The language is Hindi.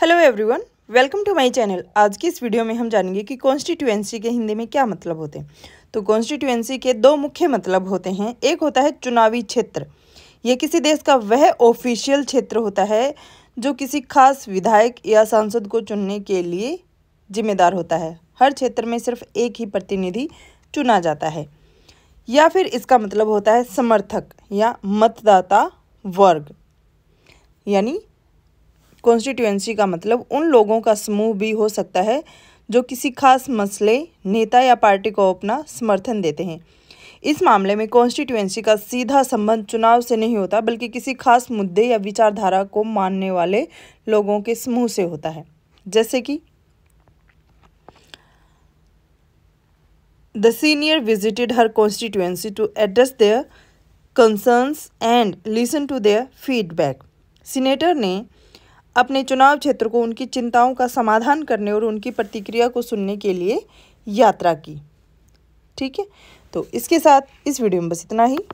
hello everyone welcome to my channel आज की इस वीडियो में हम जानेंगे कि कॉन्स्टिट्यूएंसी के हिंदी में क्या मतलब होते हैं तो कॉन्स्टिट्यूएंसी के दो मुख्य मतलब होते हैं एक होता है चुनावी क्षेत्र ये किसी देश का वह ऑफिशियल क्षेत्र होता है जो किसी खास विधायक या सांसद को चुनने के लिए जिम्मेदार होता है हर क्षेत्र में सिर्फ एक ही प्रतिनिधि चुना जाता है या फिर इसका मतलब होता है समर्थक या मतदाता वर्ग यानी कॉन्स्टिट्यूएंसी का मतलब उन लोगों का समूह भी हो सकता है जो किसी खास मसले नेता या पार्टी को अपना समर्थन देते हैं इस मामले में कॉन्स्टिट्यूएंसी का सीधा संबंध चुनाव से नहीं होता बल्कि किसी खास मुद्दे या विचारधारा को मानने वाले लोगों के समूह से होता है जैसे कि the senior visited her constituency to address their concerns and listen to their feedback senator ने अपने चुनाव क्षेत्र को उनकी चिंताओं का समाधान करने और उनकी प्रतिक्रिया को सुनने के लिए यात्रा की ठीक है तो इसके साथ इस वीडियो में बस इतना ही